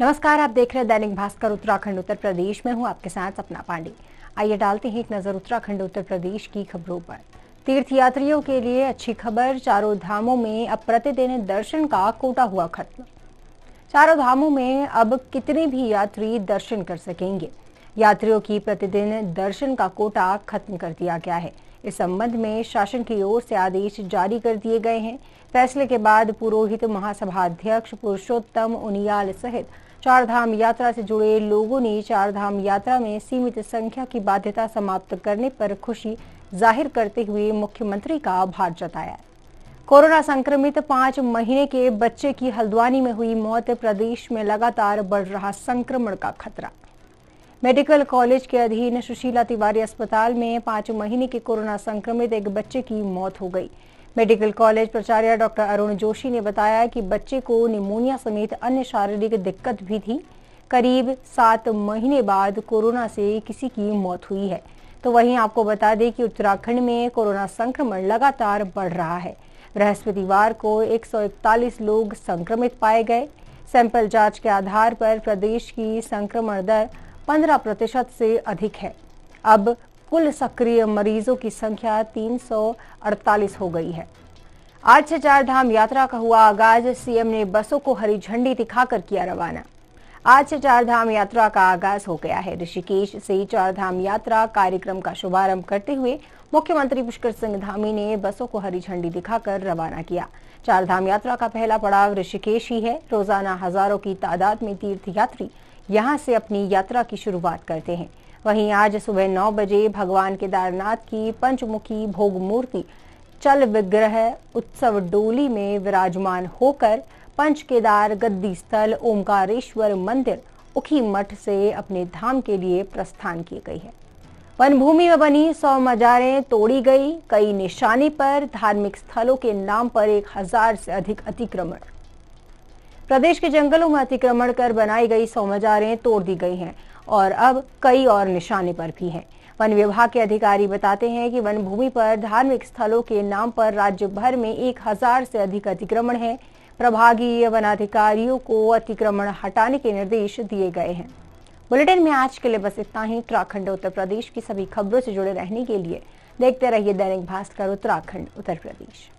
नमस्कार आप देख रहे हैं दैनिक भास्कर उत्तराखंड उत्तर प्रदेश में हूं आपके साथ सपना पांडे आइए डालते हैं एक नजर उत्तराखंड उत्तर प्रदेश की खबरों पर तीर्थयात्रियों के लिए अच्छी खबर चारों धामों में अब प्रतिदिन दर्शन का कोटा हुआ खत्म चारों धामों में अब कितने भी यात्री दर्शन कर सकेंगे यात्रियों की प्रतिदिन दर्शन का कोटा खत्म कर दिया गया है इस संबंध में शासन की ओर से आदेश जारी कर दिए गए हैं फैसले के बाद पुरोहित महासभा अध्यक्ष पुरुषोत्तम उनियाल सहित चार धाम यात्रा से जुड़े लोगों ने चार धाम यात्रा में सीमित संख्या की बाध्यता समाप्त करने पर खुशी जाहिर करते हुए मुख्यमंत्री का आभार जताया कोरोना संक्रमित पांच महीने के बच्चे की हल्द्वानी में हुई मौत प्रदेश में लगातार बढ़ रहा संक्रमण का खतरा मेडिकल कॉलेज के अधीन सुशीला तिवारी अस्पताल में पांच महीने के कोरोना संक्रमित एक बच्चे की मौत हो गई मेडिकल कॉलेज प्राचार्य डॉक्टर अरुण जोशी ने बताया कि बच्चे को निमोनिया समेत अन्य शारीरिक दिक्कत भी थी करीब सात महीने बाद कोरोना से किसी की मौत हुई है तो वहीं आपको बता दें कि उत्तराखंड में कोरोना संक्रमण लगातार बढ़ रहा है बृहस्पतिवार को 141 लोग संक्रमित पाए गए सैंपल जांच के आधार पर प्रदेश की संक्रमण दर पंद्रह प्रतिशत से अधिक है अब कुल सक्रिय मरीजों की संख्या 348 हो गई है आज से धाम यात्रा का हुआ आगाज सीएम ने बसों को हरी झंडी दिखाकर किया रवाना आज से धाम यात्रा का आगाज हो गया है ऋषिकेश से चार धाम यात्रा कार्यक्रम का शुभारंभ करते हुए मुख्यमंत्री पुष्कर सिंह धामी ने बसों को हरी झंडी दिखाकर रवाना किया चार धाम यात्रा का पहला पड़ाव ऋषिकेश ही है रोजाना हजारों की तादाद में तीर्थ यात्री यहाँ से अपनी यात्रा की शुरुआत करते हैं वहीं आज सुबह नौ बजे भगवान केदारनाथ की पंचमुखी भोग मूर्ति चल विग्रह उत्सव डोली में विराजमान होकर पंच केदार गद्दी स्थल ओमकारेश्वर मंदिर उखी मठ से अपने धाम के लिए प्रस्थान की गई है वन भूमि में बनी सौ मजारें तोड़ी गई कई निशाने पर धार्मिक स्थलों के नाम पर एक हजार से अधिक अतिक्रमण प्रदेश के जंगलों में अतिक्रमण कर बनाई गई सौ तोड़ दी गई हैं और अब कई और निशाने पर भी हैं वन विभाग के अधिकारी बताते हैं कि वन भूमि पर धार्मिक स्थलों के नाम पर राज्य भर में एक हजार से अधिक अतिक्रमण है प्रभागीय वनाधिकारियों को अतिक्रमण हटाने के निर्देश दिए गए हैं बुलेटिन में आज के लिए बस इतना ही उत्तराखंड उत्तर प्रदेश की सभी खबरों से जुड़े रहने के लिए देखते रहिए दैनिक भास्कर उत्तराखंड उत्तर प्रदेश